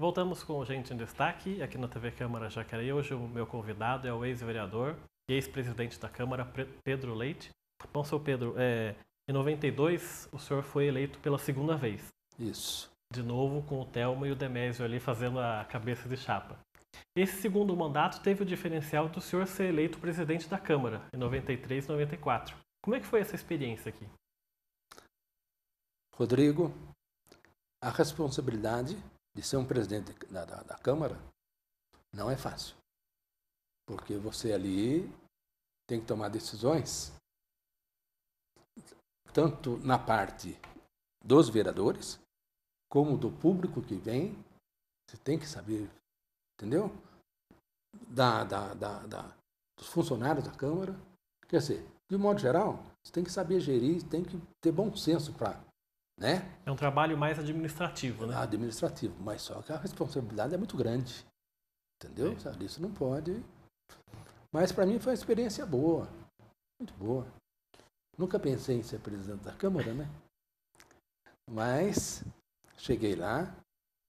Voltamos com Gente em Destaque, aqui na TV Câmara Jacareí. Hoje o meu convidado é o ex-vereador e ex-presidente da Câmara, Pedro Leite. Bom, seu Pedro, é, em 92 o senhor foi eleito pela segunda vez. Isso. De novo com o Telmo e o Demésio ali fazendo a cabeça de chapa. Esse segundo mandato teve o diferencial do senhor ser eleito presidente da Câmara, em 93 e 94. Como é que foi essa experiência aqui? Rodrigo, a responsabilidade de ser um presidente da, da, da Câmara não é fácil. Porque você ali tem que tomar decisões, tanto na parte dos vereadores, como do público que vem. Você tem que saber, entendeu? Da, da, da, da dos funcionários da Câmara. Quer dizer, de modo geral, você tem que saber gerir, tem que ter bom senso para né? É um trabalho mais administrativo, né? Administrativo, mas só que a responsabilidade é muito grande. Entendeu? É. isso não pode. Mas para mim foi uma experiência boa, muito boa. Nunca pensei em ser presidente da Câmara, né? Mas cheguei lá.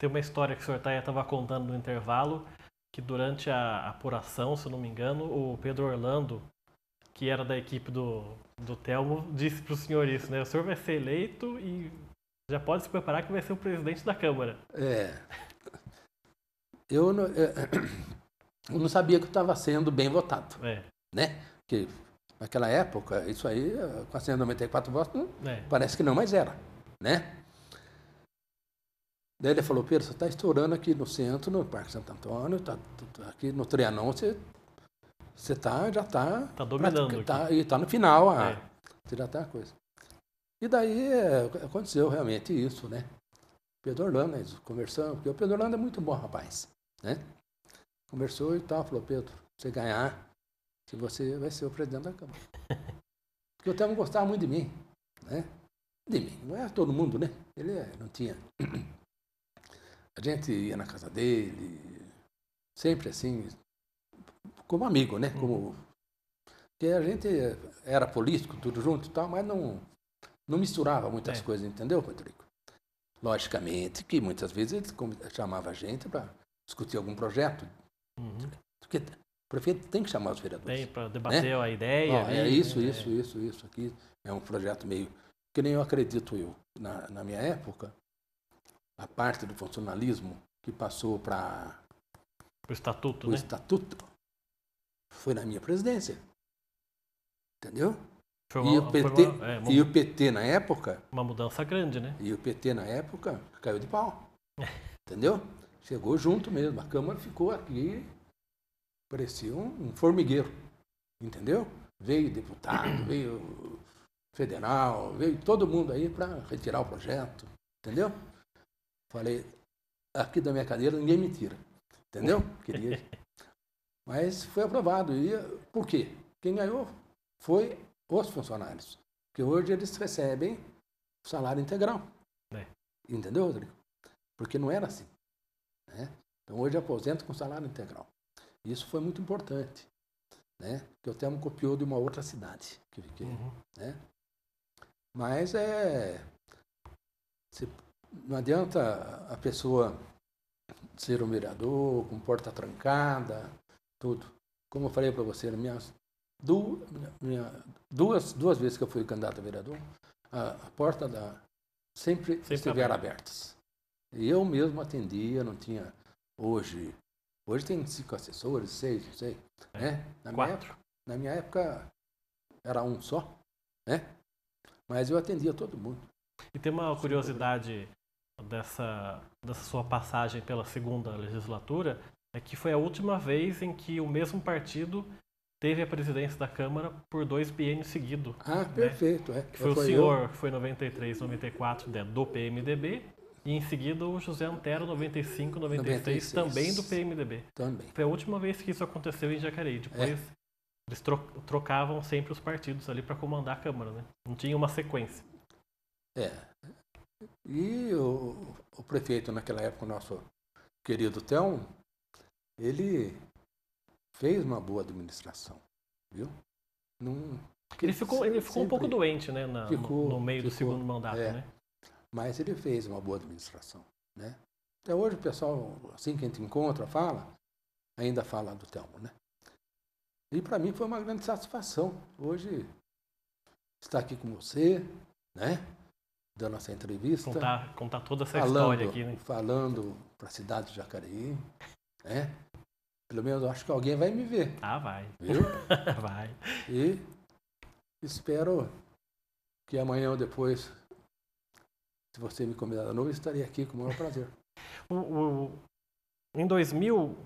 Tem uma história que o senhor Taia estava contando no intervalo, que durante a apuração, se não me engano, o Pedro Orlando que era da equipe do, do Telmo, disse para o senhor isso, né? O senhor vai ser eleito e já pode se preparar que vai ser o presidente da Câmara. É. Eu não, eh, eu não sabia que estava sendo bem votado. É. Né? Porque naquela época, isso aí, com a 494 votos, hum, é. parece que não, mas era. Né? Daí ele falou, Pedro, você está estourando aqui no centro, no Parque Santo Antônio, tá, tá, tá aqui no Trianon, você você tá, já está. Está dominando. Tá, e está no final. A, ah, é. Você já está a coisa. E daí é, aconteceu realmente isso, né? Pedro Orlando, nós conversamos, porque o Pedro Orlando é muito bom rapaz, né? Conversou e tal, falou, Pedro, você ganhar, se você vai ser o presidente da Câmara. Porque o Telmo gostava muito de mim, né? De mim, não é todo mundo, né? Ele é, não tinha. A gente ia na casa dele, sempre assim, como amigo, né? Como, uhum. porque a gente era político, tudo junto e tal, mas não, não misturava muitas é. coisas, entendeu, Rodrigo? Logicamente que muitas vezes ele chamava a gente para discutir algum projeto. Uhum. Porque o prefeito tem que chamar os vereadores. Tem, para né? debater né? a ideia. é né? isso, é. isso, isso, isso. Aqui é um projeto meio. Que nem eu acredito eu. Na, na minha época, a parte do funcionalismo que passou para. O estatuto, o né? estatuto foi na minha presidência. Entendeu? Uma, e, o PT, uma, é, uma, e o PT na época. Uma mudança grande, né? E o PT na época caiu de pau. entendeu? Chegou junto mesmo. A Câmara ficou aqui, parecia um, um formigueiro. Entendeu? Veio deputado, veio federal, veio todo mundo aí para retirar o projeto. Entendeu? Falei, aqui da minha cadeira ninguém me tira. Entendeu? Queria mas foi aprovado. E por quê? Quem ganhou foi os funcionários. Porque hoje eles recebem salário integral. É. Entendeu, Rodrigo? Porque não era assim. Né? Então hoje aposenta com salário integral. Isso foi muito importante. Né? Que o Telmo copiou de uma outra cidade. Que, uhum. né? Mas é. Se, não adianta a pessoa ser um vereador com porta trancada, tudo. Como eu falei para você, minhas, minha, duas, duas vezes que eu fui candidato a vereador, a, a porta da, sempre, sempre estiveram abertas. E eu mesmo atendia, não tinha hoje. Hoje tem cinco assessores, seis, não sei. É. Né? Na, Quatro. Minha, na minha época era um só, né? Mas eu atendia todo mundo. E tem uma curiosidade dessa, dessa sua passagem pela segunda legislatura, é que foi a última vez em que o mesmo partido teve a presidência da Câmara por dois biênios seguidos. Ah, né? perfeito. É. Que foi, foi o senhor, eu. que foi 93, 94, né, do PMDB, e em seguida o José Antero, 95, 96, 96. também do PMDB. Também. Foi a última vez que isso aconteceu em Jacareí. Depois é. eles trocavam sempre os partidos ali para comandar a Câmara, né? Não tinha uma sequência. É. E o, o prefeito naquela época, o nosso querido Telmo, ele fez uma boa administração, viu? Não, ele ficou, ele ficou um pouco doente, né, na, ficou, no, no, meio ficou, do segundo mandato, é, né? Mas ele fez uma boa administração, né? Até hoje o pessoal, assim que a gente encontra, fala, ainda fala do Telmo, né? E para mim foi uma grande satisfação hoje estar aqui com você, né? Dando essa entrevista. Contar, contar toda essa falando, história aqui, né? Falando para a cidade de Jacareí, é. Pelo menos eu acho que alguém vai me ver. Ah, vai. Viu? vai. E espero que amanhã ou depois, se você me convidar de novo, estarei aqui com o maior prazer. o, o, em 2000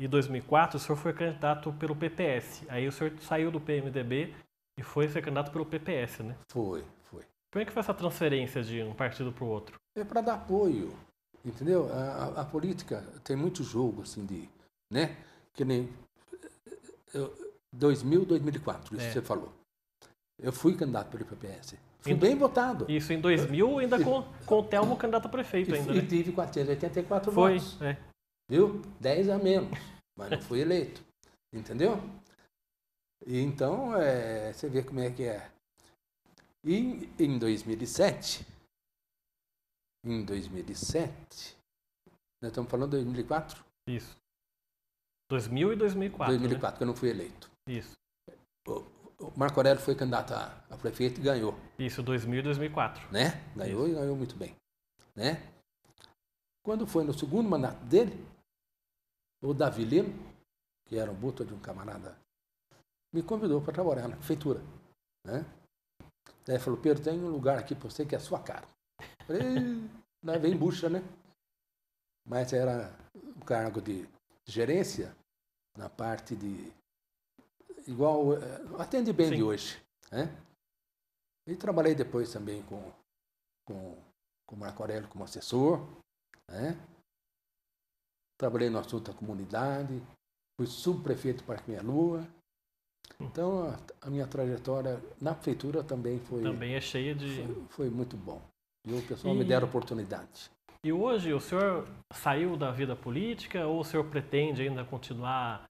e 2004, o senhor foi candidato pelo PPS. Aí o senhor saiu do PMDB e foi ser candidato pelo PPS, né? Foi, foi. Como é que foi essa transferência de um partido para o outro? É para dar apoio. Entendeu? A, a, política tem muito jogo, assim, de. Né? Que nem. 2000, eh, 2004, isso é. que você falou. Eu fui candidato pelo IPPS. Fui em, bem votado. Isso em 2000, ainda com, com o Telmo candidato a prefeito. Ainda, e, né? tive 484 Foi, votos. É. Viu? 10 a menos, mas não fui eleito. Entendeu? E então, é, você vê como é que é. E em 2007, em 2007. Nós estamos falando de 2004? Isso. 2000 e 2004. 2004, né? que eu não fui eleito. Isso. O Marco Aurélio foi candidato a, a prefeito e ganhou. Isso, 2000 e 2004. Né? Ganhou Isso. e ganhou muito bem. Né? Quando foi no segundo mandato dele, o Davi Lino, que era um buto de um camarada, me convidou para trabalhar na prefeitura. Né? Daí falou, Pedro, tem um lugar aqui para você que é a sua cara. Falei, vem bucha, né? Mas era o cargo de gerência na parte de. Igual. Eh, Atende bem Sim. de hoje. Né? E trabalhei depois também com, com, com o Marco Aurélio como assessor. Né? Trabalhei no assunto da comunidade. Fui subprefeito do Parque Minha Lua. Hum. Então a, a, minha trajetória na prefeitura também foi. Também é cheia de. Foi, foi muito bom. E o pessoal e... me deram oportunidade. E hoje o senhor saiu da vida política ou o senhor pretende ainda continuar?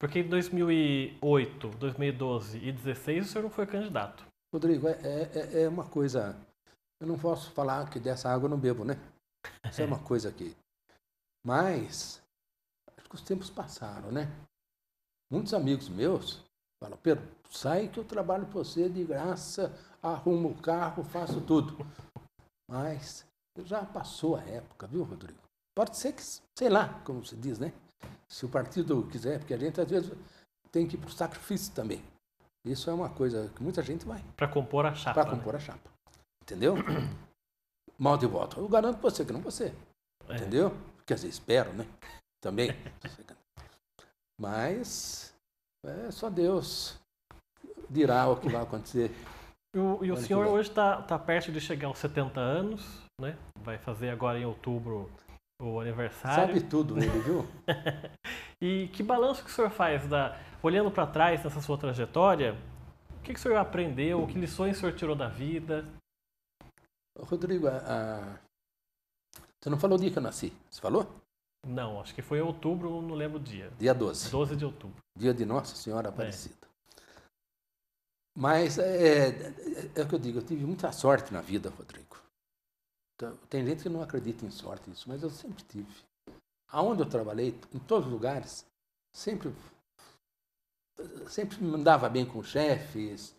Porque em 2008, 2012 e 2016 o senhor não foi candidato. Rodrigo, é, é, é, é uma coisa. Eu não posso falar que dessa água eu não bebo, né? Isso é, uma coisa aqui. Mas, acho que os tempos passaram, né? Muitos amigos meus falam: Pedro, sai que eu trabalho para você de graça, arrumo o carro, faço tudo. Mas já passou a época, viu, Rodrigo? Pode ser que, sei lá, como se diz, né? Se o partido quiser, porque a gente às vezes tem que ir para o sacrifício também. Isso é uma coisa que muita gente vai. Para compor a chapa. Para compor né? a chapa. Entendeu? Mal de voto. Eu garanto você que não você. É. Entendeu? Quer dizer, espero, né? Também. Mas é só Deus dirá o que vai acontecer. E o, e o senhor hoje está tá perto de chegar aos 70 anos, né? Vai fazer agora em outubro o aniversário. Sabe tudo né, viu? e que balanço que o senhor faz, da, olhando para trás nessa sua trajetória, o que, que o senhor aprendeu, que lições o senhor tirou da vida? Rodrigo, a, a... você não falou o dia que eu nasci, você falou? Não, acho que foi em outubro, não lembro o dia. Dia 12. 12 de outubro. Dia de Nossa Senhora Aparecida. Mas é é, é, é, o que eu digo, eu tive muita sorte na vida, Rodrigo. Então, tem gente que não acredita em sorte isso, mas eu sempre tive. Aonde eu trabalhei, em todos os lugares, sempre sempre me mandava bem com chefes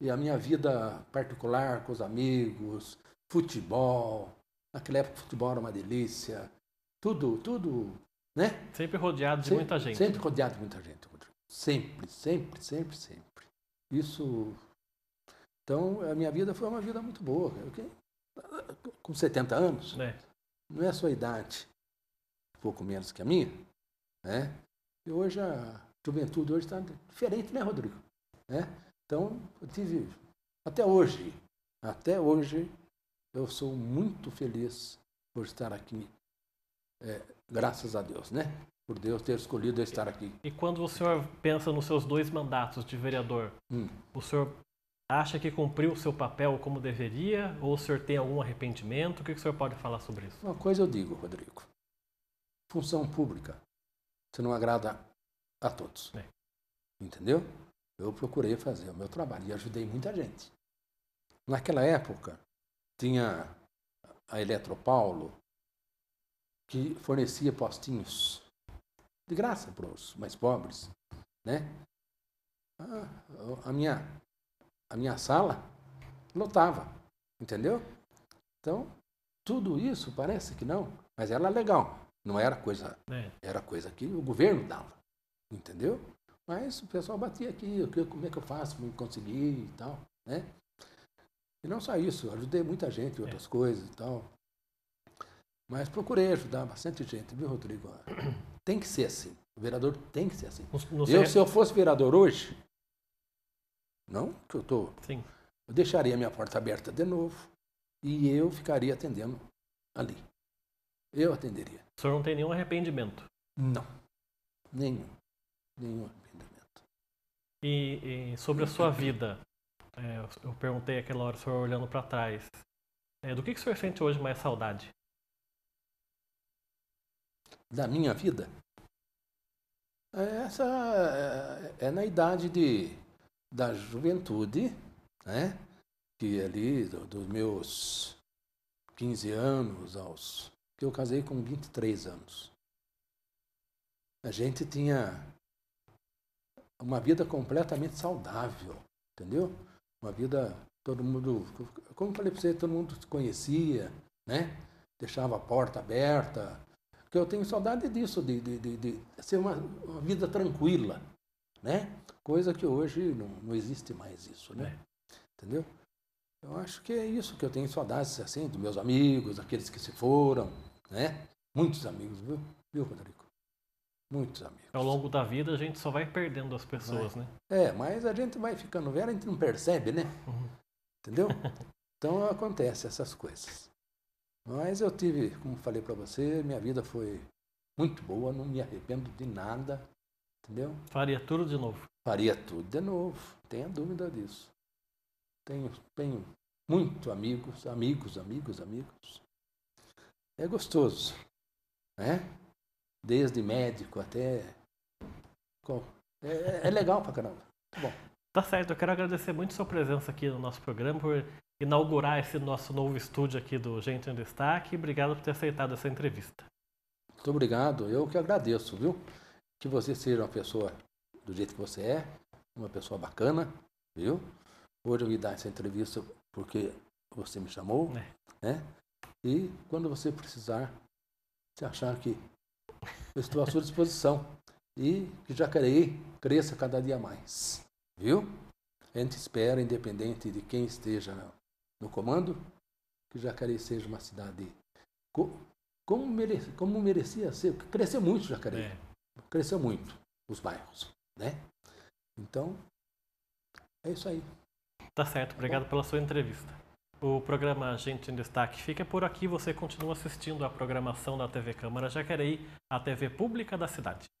e a minha vida particular com os amigos, futebol. Naquela época futebol era uma delícia. Tudo, tudo, né? Sempre rodeado de sempre, muita gente. Sempre rodeado de muita gente, Rodrigo. Sempre, sempre, sempre, sempre. Isso. Então, a minha vida foi uma vida muito boa. Okay? Com 70 anos, é. não é só a idade, um pouco menos que a minha, né? E hoje a juventude hoje está diferente, né, Rodrigo? Né? Então, eu tive, até hoje, até hoje, eu sou muito feliz por estar aqui, é, graças a Deus, né? por Deus ter escolhido eu estar aqui. E quando o senhor pensa nos seus dois mandatos de vereador, hum. o senhor acha que cumpriu o seu papel como deveria ou o senhor tem algum arrependimento? O que o senhor pode falar sobre isso? Uma coisa eu digo, Rodrigo. Função pública, você não agrada a todos. É. Entendeu? Eu procurei fazer o meu trabalho e ajudei muita gente. Naquela época, tinha a Eletropaulo, que fornecia postinhos de graça para os mais pobres, né? Ah, a, minha a minha sala lotava, entendeu? Então, tudo isso parece que não, mas era legal. Não era coisa, é. era coisa que o governo dava, entendeu? Mas o pessoal batia aqui, como é que eu faço para conseguir e tal, né? E não só isso, ajudei muita gente em é. outras é. coisas e tal. Mas procurei ajudar bastante gente, viu, Rodrigo? Tem que ser assim. O vereador tem que ser assim. Não eu, se eu fosse vereador hoje, não que eu estou, Sim. eu deixaria minha porta aberta de novo e eu ficaria atendendo ali. Eu atenderia. O senhor não tem nenhum arrependimento? Não. Nenhum. Nenhum arrependimento. E, e sobre a sua uhum. vida, é, eu perguntei aquela hora, o senhor olhando para trás, é, do que, que o senhor sente hoje mais saudade? da minha vida? É, essa é, é, na idade de, da juventude, né? que ali dos meus 15 anos aos. que eu casei com 23 anos. A gente tinha uma vida completamente saudável, entendeu? Uma vida, todo mundo, como eu falei para você, todo mundo conhecia, né? Deixava a porta aberta, porque eu tenho saudade disso, de, de, de, de ser uma, uma, vida tranquila, né? Coisa que hoje não, não existe mais isso, né? É. Entendeu? Eu acho que é isso que eu tenho saudades, assim, dos meus amigos, aqueles que se foram, né? Muitos amigos, viu, viu Rodrigo? Muitos amigos. Ao longo da vida a gente só vai perdendo as pessoas, né? É, mas a gente vai ficando velho, a gente não percebe, né? Uhum. Entendeu? Então acontece essas coisas. Mas eu tive, como falei para você, minha vida foi muito boa, não me arrependo de nada, entendeu? Faria tudo de novo. Faria tudo de novo, tenha dúvida disso. Tenho, tenho muito amigos, amigos, amigos, amigos. É gostoso, né? Desde médico até. É, é legal pra caramba. Tá bom. Tá certo, eu quero agradecer muito sua presença aqui no nosso programa por inaugurar esse nosso novo estúdio aqui do Gente em Destaque. Obrigado por ter aceitado essa entrevista. Muito obrigado, eu que agradeço, viu? Que você seja uma pessoa do jeito que você é, uma pessoa bacana, viu? Hoje eu vim dar essa entrevista porque você me chamou, é. né? E quando você precisar, se achar que eu estou à sua disposição e que já Jacareí cresça cada dia mais, viu? A gente espera, independente de quem esteja no comando, que Jacareí seja uma cidade como, merecia, como merecia ser. Cresceu muito Jacareí. É. Cresceu muito os bairros, né? Então, é isso aí. Tá certo. Tá obrigado pela sua entrevista. O programa Gente em Destaque fica por aqui. Você continua assistindo a programação da TV Câmara Jacareí, a TV pública da cidade.